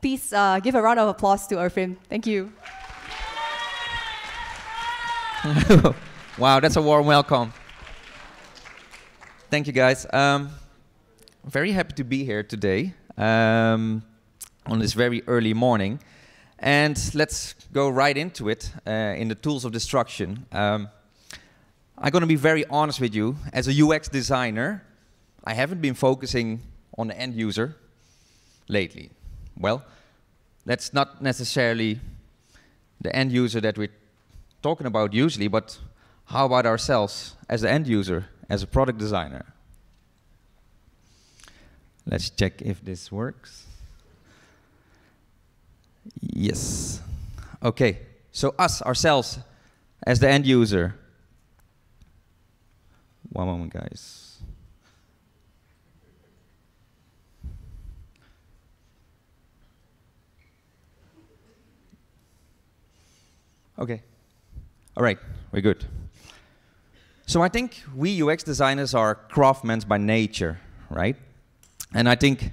Please uh, give a round of applause to Urfin. Thank you. wow, that's a warm welcome. Thank you, guys. Um, very happy to be here today um, on this very early morning. And let's go right into it uh, in the tools of destruction. Um, I'm going to be very honest with you. As a UX designer, I haven't been focusing on the end user lately. Well, that's not necessarily the end user that we're talking about usually, but how about ourselves as the end user, as a product designer? Let's check if this works. Yes. Okay. So us, ourselves, as the end user. One moment, guys. Okay. All right, we're good. So I think we UX designers are craftsmen by nature, right? And I think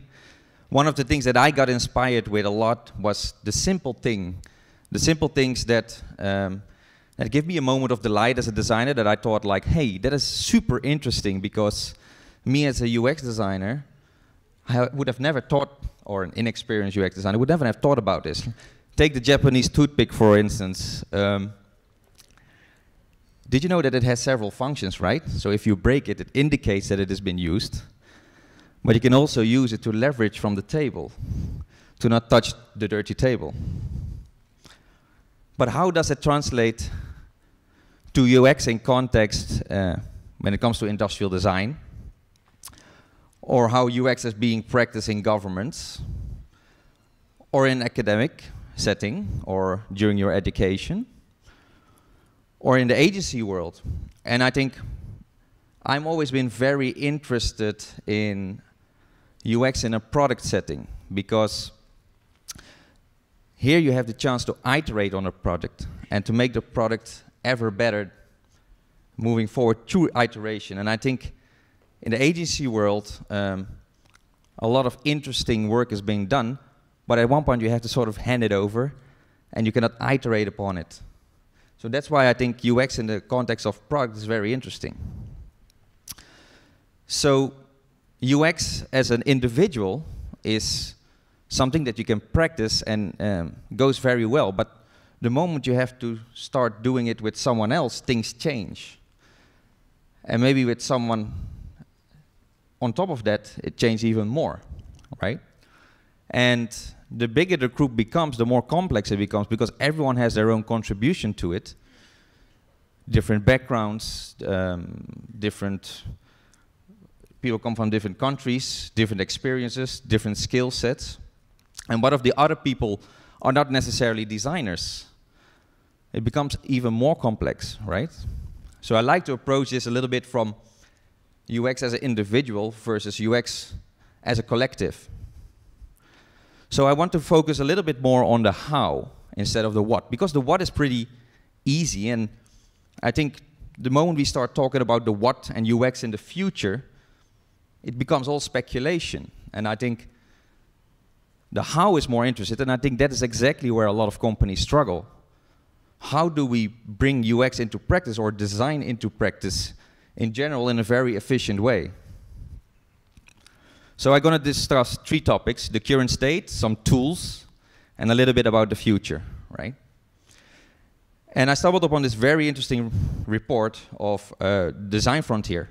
one of the things that I got inspired with a lot was the simple thing, the simple things that um, that give me a moment of delight as a designer that I thought like, hey, that is super interesting because me as a UX designer, I would have never thought, or an inexperienced UX designer would never have thought about this. Take the Japanese toothpick, for instance. Um, did you know that it has several functions, right? So if you break it, it indicates that it has been used. But you can also use it to leverage from the table, to not touch the dirty table. But how does it translate to UX in context uh, when it comes to industrial design? Or how UX is being practiced in governments? Or in academic setting or during your education or in the agency world. And I think I'm always been very interested in UX in a product setting because here you have the chance to iterate on a product and to make the product ever better moving forward through iteration. And I think in the agency world, um, a lot of interesting work is being done but at one point, you have to sort of hand it over, and you cannot iterate upon it. So that's why I think UX in the context of product is very interesting. So UX as an individual is something that you can practice and um, goes very well. But the moment you have to start doing it with someone else, things change. And maybe with someone on top of that, it changes even more, right? And the bigger the group becomes, the more complex it becomes because everyone has their own contribution to it. Different backgrounds, um, different people come from different countries, different experiences, different skill sets. And what if the other people are not necessarily designers? It becomes even more complex, right? So I like to approach this a little bit from UX as an individual versus UX as a collective. So I want to focus a little bit more on the how instead of the what, because the what is pretty easy. And I think the moment we start talking about the what and UX in the future, it becomes all speculation. And I think the how is more interested. And I think that is exactly where a lot of companies struggle. How do we bring UX into practice or design into practice in general in a very efficient way? So I'm going to discuss three topics, the current state, some tools, and a little bit about the future, right? And I stumbled upon this very interesting report of uh, Design Frontier,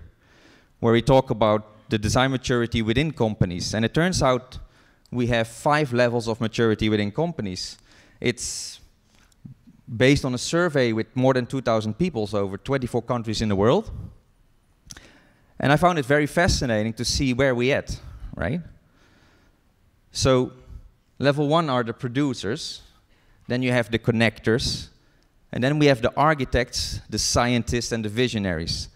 where we talk about the design maturity within companies. And it turns out we have five levels of maturity within companies. It's based on a survey with more than 2,000 people, so over 24 countries in the world. And I found it very fascinating to see where we at, right? So level one are the producers, then you have the connectors, and then we have the architects, the scientists, and the visionaries.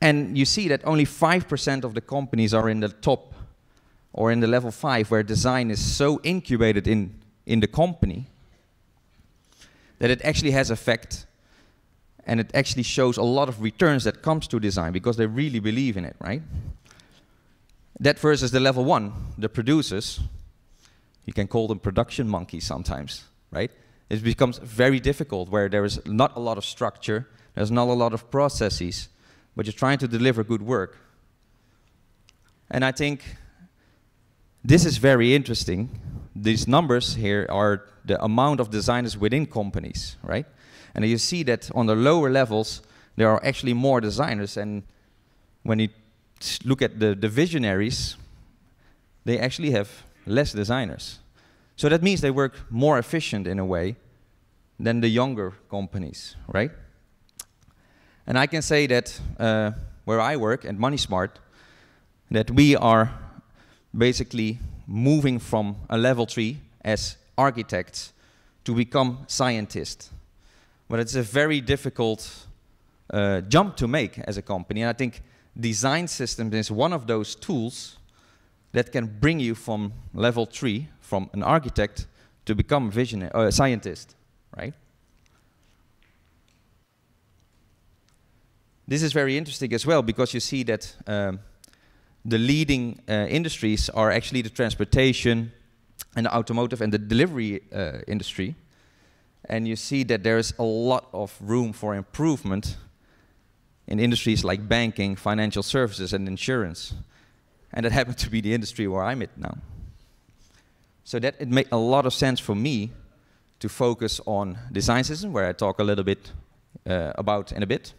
And you see that only 5% of the companies are in the top or in the level five, where design is so incubated in, in the company that it actually has effect and it actually shows a lot of returns that comes to design because they really believe in it, right? That versus the level one, the producers, you can call them production monkeys sometimes, right? It becomes very difficult where there is not a lot of structure, there's not a lot of processes, but you're trying to deliver good work. And I think this is very interesting. These numbers here are the amount of designers within companies, right? And you see that on the lower levels, there are actually more designers. And when you look at the, the visionaries, they actually have less designers. So that means they work more efficient in a way than the younger companies, right? And I can say that uh, where I work at MoneySmart, that we are basically moving from a level three as architects to become scientists. But it's a very difficult uh, jump to make as a company. And I think design system is one of those tools that can bring you from level three, from an architect, to become visionary, uh, a scientist, right? This is very interesting as well because you see that um, the leading uh, industries are actually the transportation and the automotive and the delivery uh, industry. And you see that there is a lot of room for improvement in industries like banking, financial services, and insurance. And that happened to be the industry where I'm at now. So that it made a lot of sense for me to focus on design system, where I talk a little bit uh, about in a bit.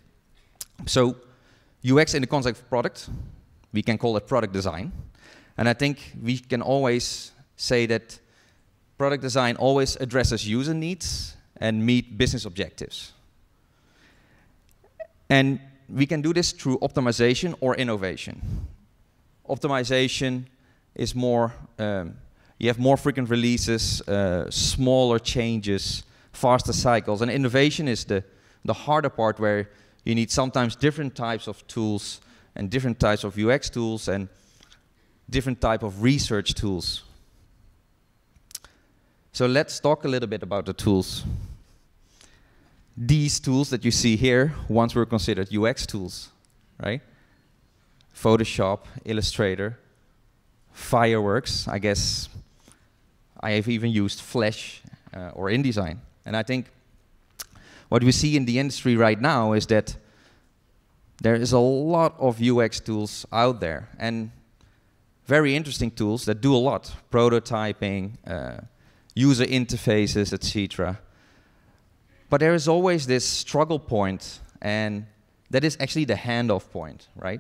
So UX in the context of product, we can call it product design. And I think we can always say that product design always addresses user needs and meet business objectives. And we can do this through optimization or innovation. Optimization is more, um, you have more frequent releases, uh, smaller changes, faster cycles. And innovation is the, the harder part where you need sometimes different types of tools and different types of UX tools and different type of research tools. So let's talk a little bit about the tools. These tools that you see here once were considered UX tools, right? Photoshop, Illustrator, Fireworks. I guess I have even used Flash uh, or InDesign. And I think what we see in the industry right now is that there is a lot of UX tools out there and very interesting tools that do a lot, prototyping, uh, user interfaces, etc. But there is always this struggle point, and that is actually the handoff point, right?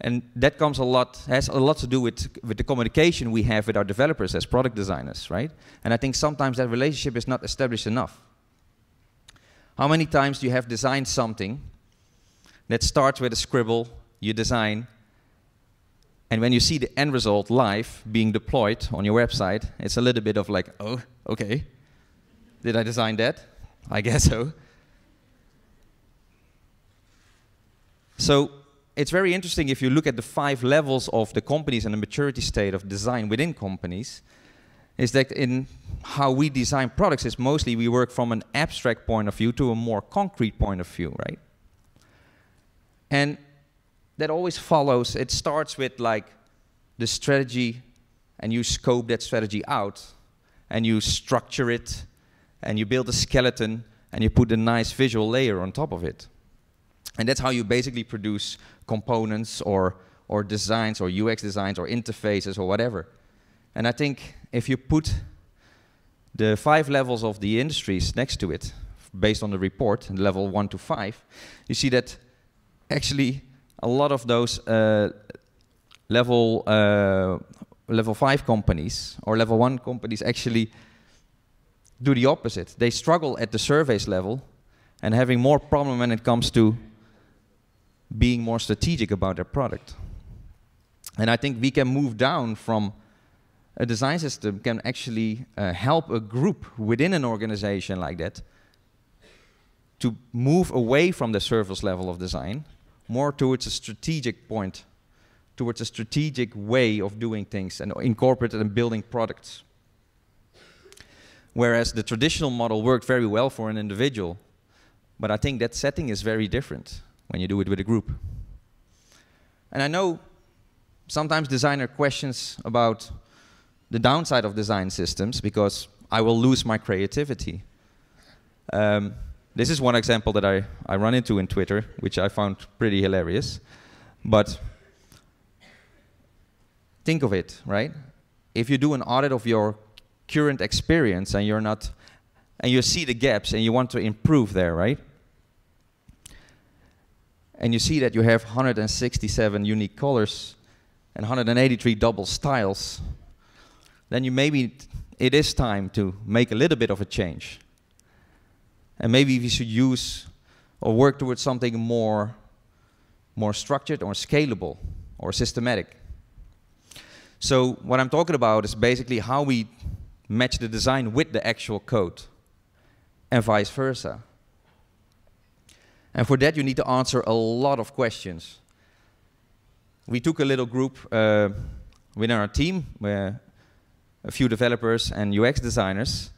And that comes a lot, has a lot to do with, with the communication we have with our developers as product designers, right? And I think sometimes that relationship is not established enough. How many times do you have designed something that starts with a scribble, you design, and when you see the end result live being deployed on your website, it's a little bit of like, oh, okay, did I design that? I guess so. So it's very interesting if you look at the five levels of the companies and the maturity state of design within companies, is that in how we design products is mostly we work from an abstract point of view to a more concrete point of view, right? And that always follows, it starts with like the strategy and you scope that strategy out and you structure it and you build a skeleton and you put a nice visual layer on top of it. And that's how you basically produce components or, or designs or UX designs or interfaces or whatever. And I think if you put the five levels of the industries next to it, based on the report, level one to five, you see that actually a lot of those uh, level, uh, level five companies or level one companies actually do the opposite. They struggle at the surveys level and having more problem when it comes to being more strategic about their product. And I think we can move down from a design system can actually uh, help a group within an organization like that to move away from the surface level of design more towards a strategic point, towards a strategic way of doing things and incorporate and building products. Whereas the traditional model worked very well for an individual. But I think that setting is very different when you do it with a group. And I know sometimes designer questions about the downside of design systems because I will lose my creativity. Um, this is one example that I, I run into in Twitter, which I found pretty hilarious. But think of it, right? If you do an audit of your current experience and you're not and you see the gaps and you want to improve there, right? And you see that you have 167 unique colors and 183 double styles, then you maybe it is time to make a little bit of a change. And maybe we should use or work towards something more more structured or scalable or systematic. So what I'm talking about is basically how we match the design with the actual code and vice versa. And for that, you need to answer a lot of questions. We took a little group uh, within our team, where a few developers and UX designers,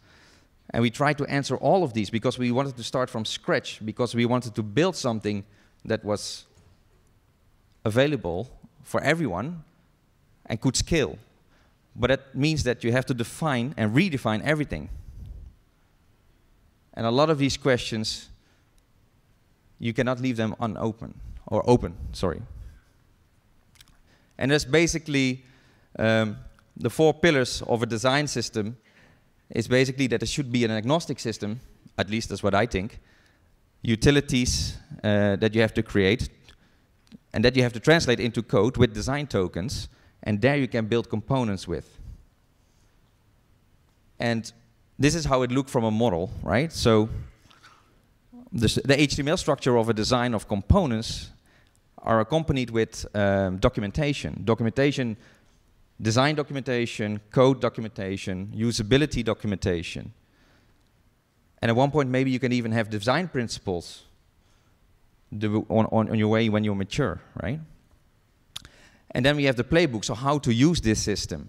and we tried to answer all of these because we wanted to start from scratch, because we wanted to build something that was available for everyone and could scale. But that means that you have to define and redefine everything. And a lot of these questions, you cannot leave them unopen or open, sorry. And that's basically um, the four pillars of a design system is basically that it should be an agnostic system, at least that's what I think, utilities uh, that you have to create, and that you have to translate into code with design tokens, and there you can build components with. And this is how it looked from a model, right? So the, the HTML structure of a design of components are accompanied with um, documentation. Documentation, design documentation, code documentation, usability documentation. And at one point, maybe you can even have design principles on, on, on your way when you're mature, right? And then we have the playbook, so how to use this system.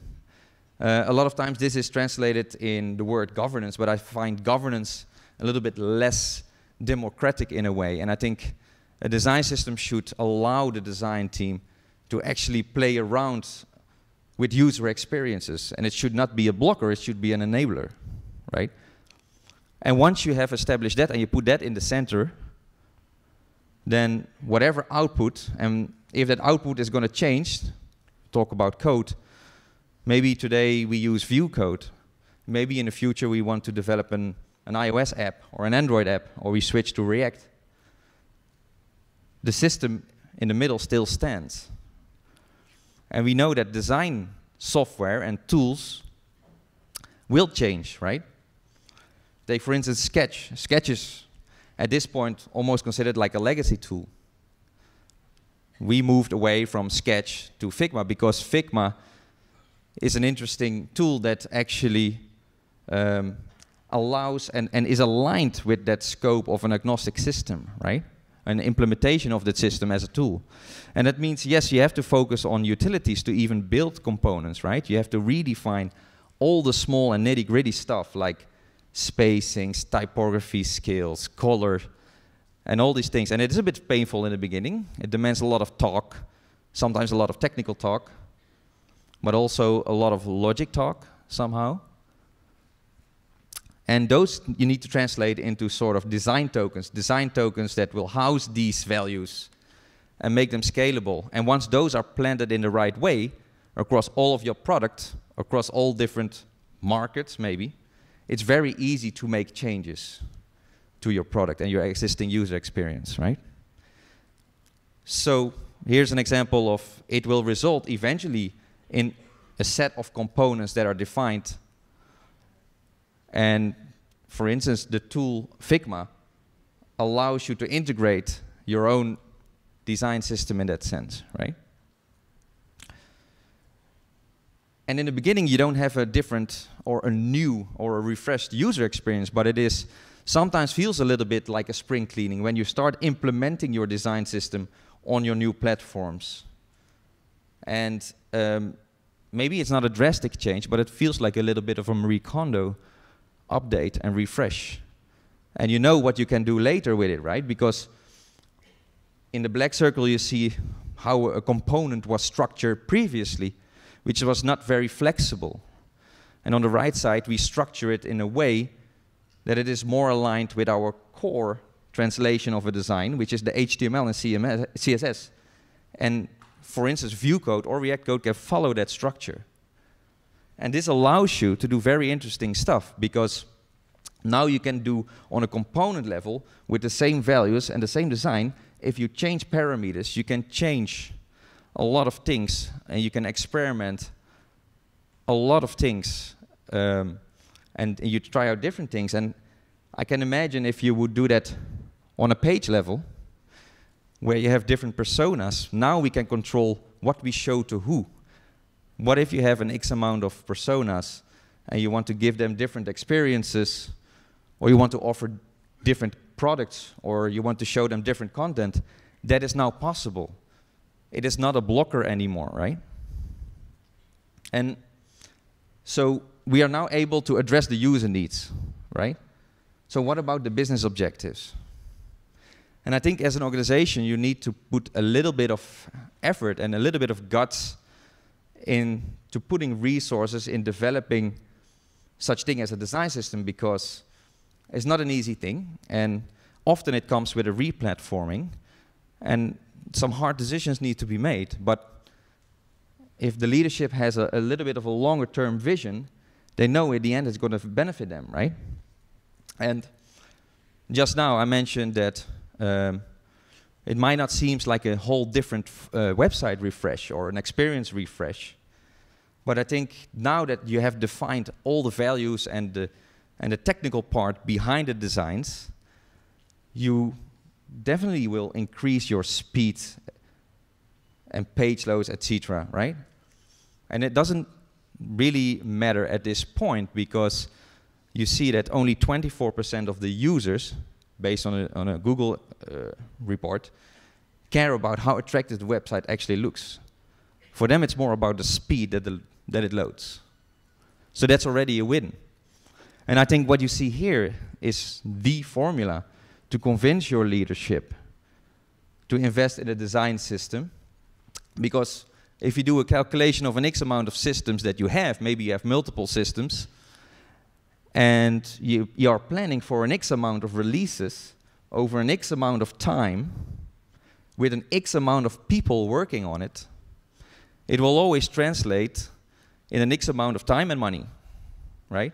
Uh, a lot of times this is translated in the word governance, but I find governance a little bit less democratic in a way. And I think a design system should allow the design team to actually play around with user experiences. And it should not be a blocker, it should be an enabler, right? And once you have established that and you put that in the center, then whatever output, and if that output is going to change, talk about code, maybe today we use Vue code. Maybe in the future we want to develop an, an iOS app or an Android app, or we switch to React. The system in the middle still stands. And we know that design software and tools will change, right? Take, for instance, Sketch. Sketch is, at this point, almost considered like a legacy tool we moved away from Sketch to Figma because Figma is an interesting tool that actually um, allows and, and is aligned with that scope of an agnostic system, right? An implementation of that system as a tool. And that means, yes, you have to focus on utilities to even build components, right? You have to redefine all the small and nitty gritty stuff like spacings, typography scales, color and all these things. And it is a bit painful in the beginning. It demands a lot of talk, sometimes a lot of technical talk, but also a lot of logic talk somehow. And those you need to translate into sort of design tokens, design tokens that will house these values and make them scalable. And once those are planted in the right way across all of your product, across all different markets maybe, it's very easy to make changes to your product and your existing user experience, right? So here's an example of it will result eventually in a set of components that are defined. And for instance, the tool Figma allows you to integrate your own design system in that sense, right? And in the beginning, you don't have a different or a new or a refreshed user experience, but it is sometimes feels a little bit like a spring cleaning when you start implementing your design system on your new platforms. And um, maybe it's not a drastic change, but it feels like a little bit of a Marie Kondo update and refresh. And you know what you can do later with it, right? Because in the black circle, you see how a component was structured previously, which was not very flexible. And on the right side, we structure it in a way that it is more aligned with our core translation of a design, which is the HTML and CMS, CSS. And for instance, Vue code or React code can follow that structure. And this allows you to do very interesting stuff because now you can do on a component level with the same values and the same design. If you change parameters, you can change a lot of things and you can experiment a lot of things um, and you try out different things. And I can imagine if you would do that on a page level, where you have different personas, now we can control what we show to who. What if you have an X amount of personas and you want to give them different experiences, or you want to offer different products, or you want to show them different content? That is now possible. It is not a blocker anymore, right? And so we are now able to address the user needs, right? So what about the business objectives? And I think as an organization, you need to put a little bit of effort and a little bit of guts into putting resources in developing such thing as a design system because it's not an easy thing. And often it comes with a replatforming and some hard decisions need to be made. But if the leadership has a, a little bit of a longer term vision, they know at the end it's going to benefit them, right? And just now I mentioned that um, it might not seem like a whole different uh, website refresh or an experience refresh, but I think now that you have defined all the values and the, and the technical part behind the designs, you definitely will increase your speed and page loads, etc. Right? And it doesn't really matter at this point because you see that only 24% of the users, based on a, on a Google uh, report, care about how attractive the website actually looks. For them, it's more about the speed that, the, that it loads. So that's already a win. And I think what you see here is the formula to convince your leadership to invest in a design system because if you do a calculation of an X amount of systems that you have, maybe you have multiple systems, and you, you are planning for an X amount of releases over an X amount of time with an X amount of people working on it, it will always translate in an X amount of time and money, right?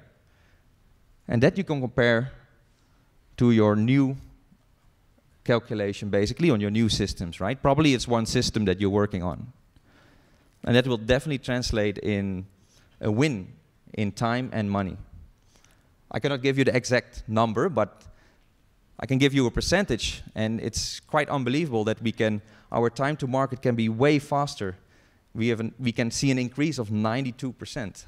And that you can compare to your new calculation basically on your new systems, right? Probably it's one system that you're working on. And that will definitely translate in a win in time and money. I cannot give you the exact number, but I can give you a percentage, and it's quite unbelievable that we can our time to market can be way faster. We have an, we can see an increase of 92%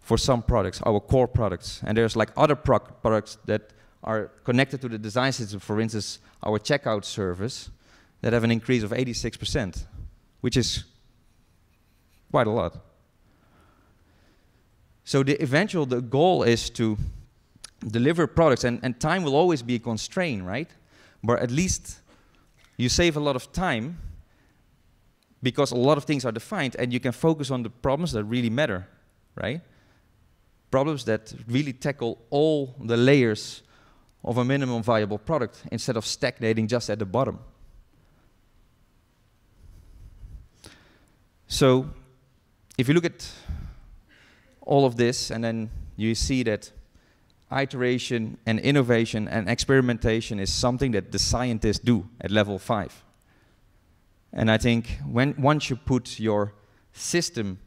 for some products, our core products, and there's like other pro products that are connected to the design system. For instance, our checkout service that have an increase of 86%, which is quite a lot. So the eventual the goal is to deliver products, and, and time will always be a constraint, right? But at least you save a lot of time because a lot of things are defined, and you can focus on the problems that really matter, right? Problems that really tackle all the layers of a minimum viable product instead of stagnating just at the bottom. So if you look at all of this and then you see that iteration and innovation and experimentation is something that the scientists do at level 5 and i think when once you put your system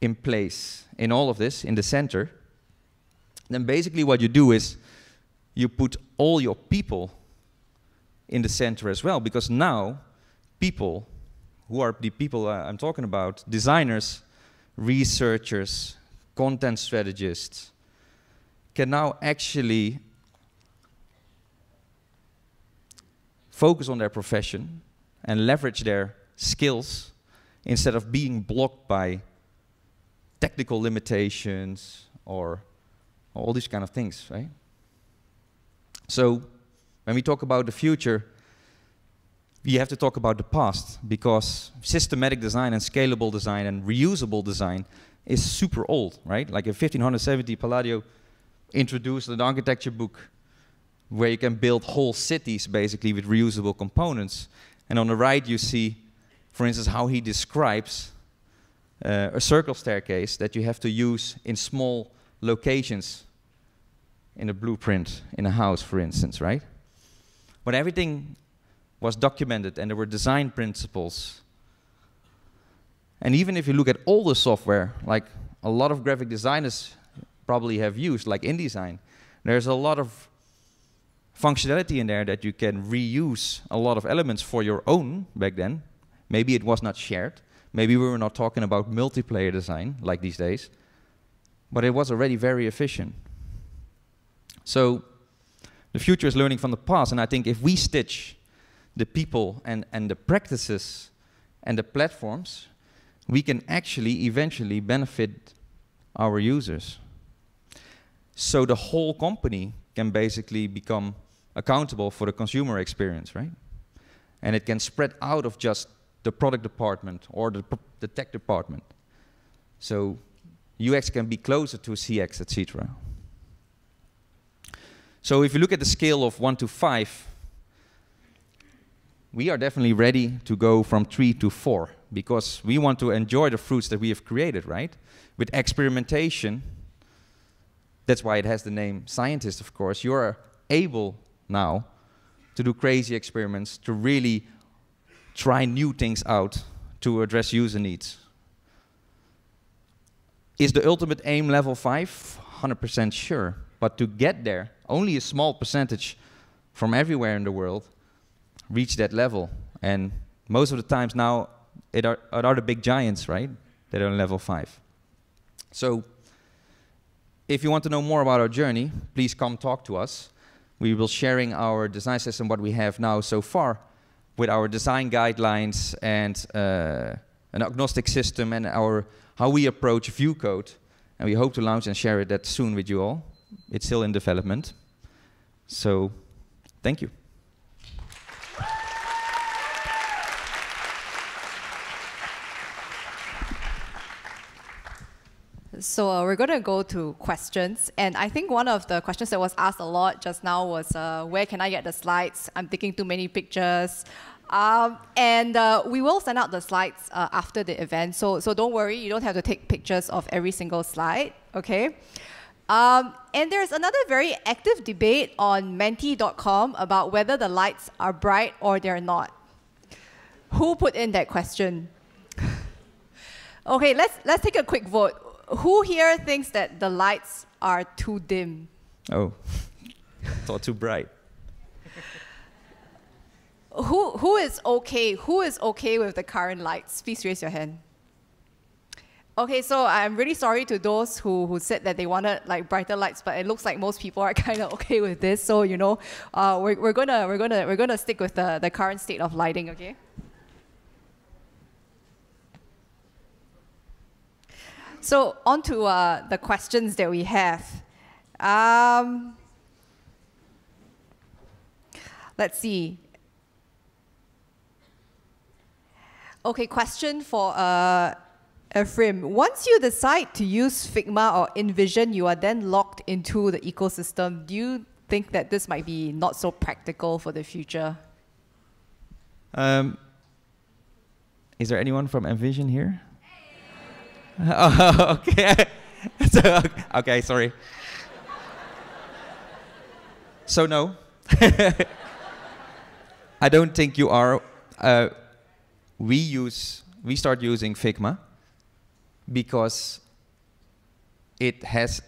in place in all of this in the center then basically what you do is you put all your people in the center as well because now people who are the people i'm talking about designers researchers, content strategists can now actually focus on their profession and leverage their skills instead of being blocked by technical limitations or all these kind of things, right? So when we talk about the future, you have to talk about the past because systematic design and scalable design and reusable design is super old, right? Like in 1570, Palladio introduced an architecture book where you can build whole cities basically with reusable components. And on the right, you see, for instance, how he describes uh, a circle staircase that you have to use in small locations in a blueprint in a house, for instance, right? But everything was documented and there were design principles. And even if you look at all the software, like a lot of graphic designers probably have used, like InDesign, there's a lot of functionality in there that you can reuse a lot of elements for your own back then. Maybe it was not shared. Maybe we were not talking about multiplayer design like these days. But it was already very efficient. So the future is learning from the past. And I think if we stitch the people and, and the practices and the platforms, we can actually eventually benefit our users. So the whole company can basically become accountable for the consumer experience, right? And it can spread out of just the product department or the, the tech department. So UX can be closer to CX, etc. So if you look at the scale of 1 to 5, we are definitely ready to go from three to four because we want to enjoy the fruits that we have created, right? With experimentation, that's why it has the name scientist, of course. You're able now to do crazy experiments, to really try new things out to address user needs. Is the ultimate aim level 5? 100% sure. But to get there, only a small percentage from everywhere in the world reach that level. And most of the times now, it are, it are the big giants, right? That are on level five. So, if you want to know more about our journey, please come talk to us. We will sharing our design system, what we have now so far, with our design guidelines and uh, an agnostic system and our how we approach view code. And we hope to launch and share it that soon with you all. It's still in development. So, thank you. So uh, we're going to go to questions. And I think one of the questions that was asked a lot just now was, uh, where can I get the slides? I'm taking too many pictures. Um, and uh, we will send out the slides uh, after the event. So, so don't worry, you don't have to take pictures of every single slide, okay? Um, and there's another very active debate on menti.com about whether the lights are bright or they're not. Who put in that question? okay, let's, let's take a quick vote who here thinks that the lights are too dim? Oh, or too bright. who who is okay? Who is okay with the current lights? Please raise your hand. Okay, so I'm really sorry to those who, who said that they wanted like brighter lights, but it looks like most people are kind of okay with this. So you know, uh, we're, we're gonna we're gonna we're gonna stick with the, the current state of lighting. Okay. So, on to uh, the questions that we have. Um, let's see. Okay, question for uh, Ephraim. Once you decide to use Figma or InVision, you are then locked into the ecosystem. Do you think that this might be not so practical for the future? Um, is there anyone from InVision here? Oh, okay. so, okay, sorry. So, no. I don't think you are. Uh, we use, we start using Figma because it has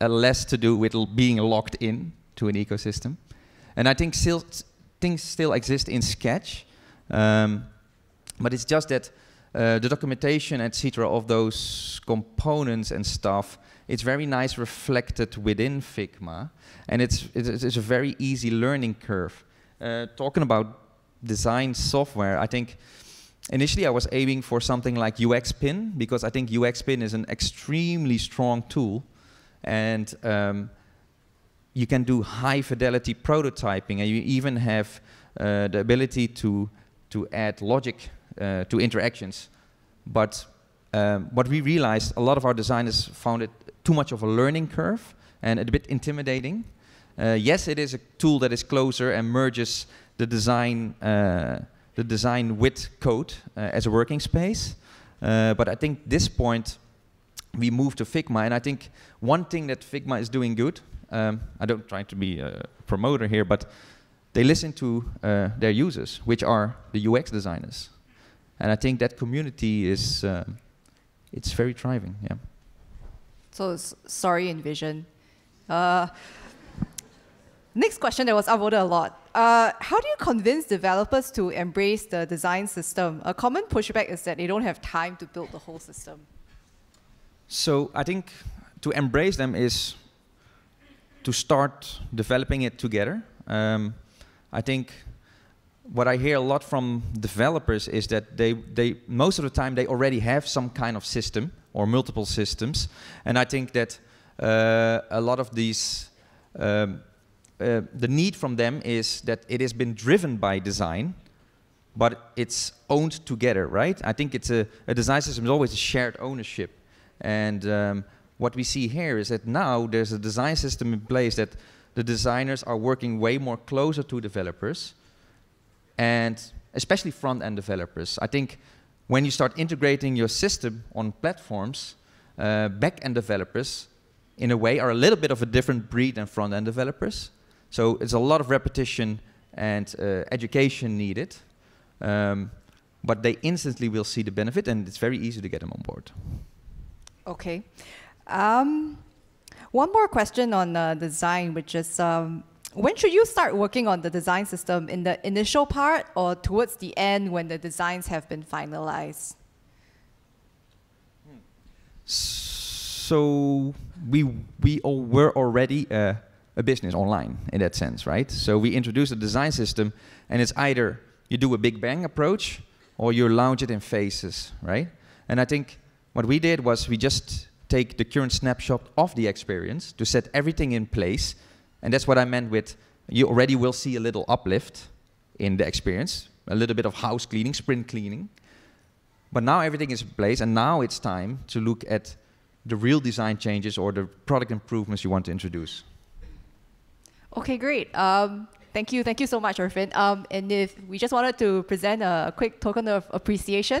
a less to do with being locked in to an ecosystem. And I think still, things still exist in Sketch, um, but it's just that uh, the documentation, etc., of those components and stuff, it's very nice reflected within Figma, and it's it's, it's a very easy learning curve. Uh, talking about design software, I think initially I was aiming for something like UX Pin because I think UX Pin is an extremely strong tool, and um, you can do high fidelity prototyping, and you even have uh, the ability to to add logic uh, to interactions. But um, what we realized, a lot of our designers found it too much of a learning curve and a bit intimidating. Uh, yes, it is a tool that is closer and merges the design, uh, the design with code uh, as a working space. Uh, but I think this point, we moved to Figma, and I think one thing that Figma is doing good. Um, I don't try to be a promoter here, but they listen to uh, their users, which are the UX designers and I think that community is uh, it's very thriving. Yeah. So sorry, Envision. Uh, next question that was upvoted a lot. Uh, how do you convince developers to embrace the design system? A common pushback is that they don't have time to build the whole system. So I think to embrace them is to start developing it together. Um, I think what I hear a lot from developers is that they, they most of the time they already have some kind of system or multiple systems, and I think that uh, a lot of these um, uh, the need from them is that it has been driven by design, but it's owned together, right? I think it's a, a design system is always a shared ownership, and um, what we see here is that now there's a design system in place that the designers are working way more closer to developers and especially front-end developers. I think when you start integrating your system on platforms, uh, back-end developers, in a way, are a little bit of a different breed than front-end developers. So it's a lot of repetition and uh, education needed. Um, but they instantly will see the benefit, and it's very easy to get them on board. Okay. Um, one more question on uh, design, which is um, when should you start working on the design system? In the initial part or towards the end when the designs have been finalized? So we, we all were already a business online in that sense, right? So we introduced a design system and it's either you do a big bang approach or you launch it in phases, right? And I think what we did was we just take the current snapshot of the experience to set everything in place and that's what I meant with you already will see a little uplift in the experience, a little bit of house cleaning, sprint cleaning. But now everything is in place, and now it's time to look at the real design changes or the product improvements you want to introduce. Okay, great. Um, thank you. Thank you so much, Irfan. Um, and if we just wanted to present a quick token of appreciation